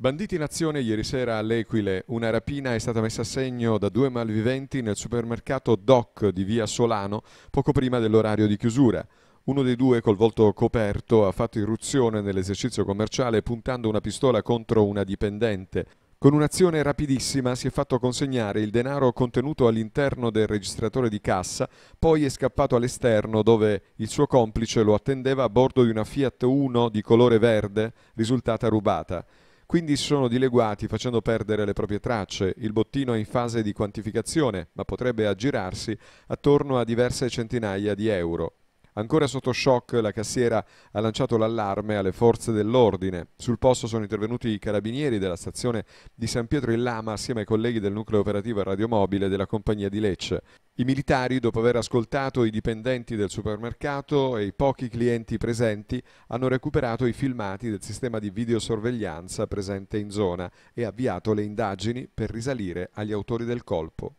Banditi in azione ieri sera all'Equile. Una rapina è stata messa a segno da due malviventi nel supermercato Doc di via Solano poco prima dell'orario di chiusura. Uno dei due, col volto coperto, ha fatto irruzione nell'esercizio commerciale puntando una pistola contro una dipendente. Con un'azione rapidissima si è fatto consegnare il denaro contenuto all'interno del registratore di cassa, poi è scappato all'esterno dove il suo complice lo attendeva a bordo di una Fiat 1 di colore verde risultata rubata quindi sono dileguati facendo perdere le proprie tracce. Il bottino è in fase di quantificazione, ma potrebbe aggirarsi attorno a diverse centinaia di euro. Ancora sotto shock, la cassiera ha lanciato l'allarme alle forze dell'ordine. Sul posto sono intervenuti i carabinieri della stazione di San Pietro in Lama assieme ai colleghi del nucleo operativo radiomobile della compagnia di Lecce. I militari, dopo aver ascoltato i dipendenti del supermercato e i pochi clienti presenti, hanno recuperato i filmati del sistema di videosorveglianza presente in zona e avviato le indagini per risalire agli autori del colpo.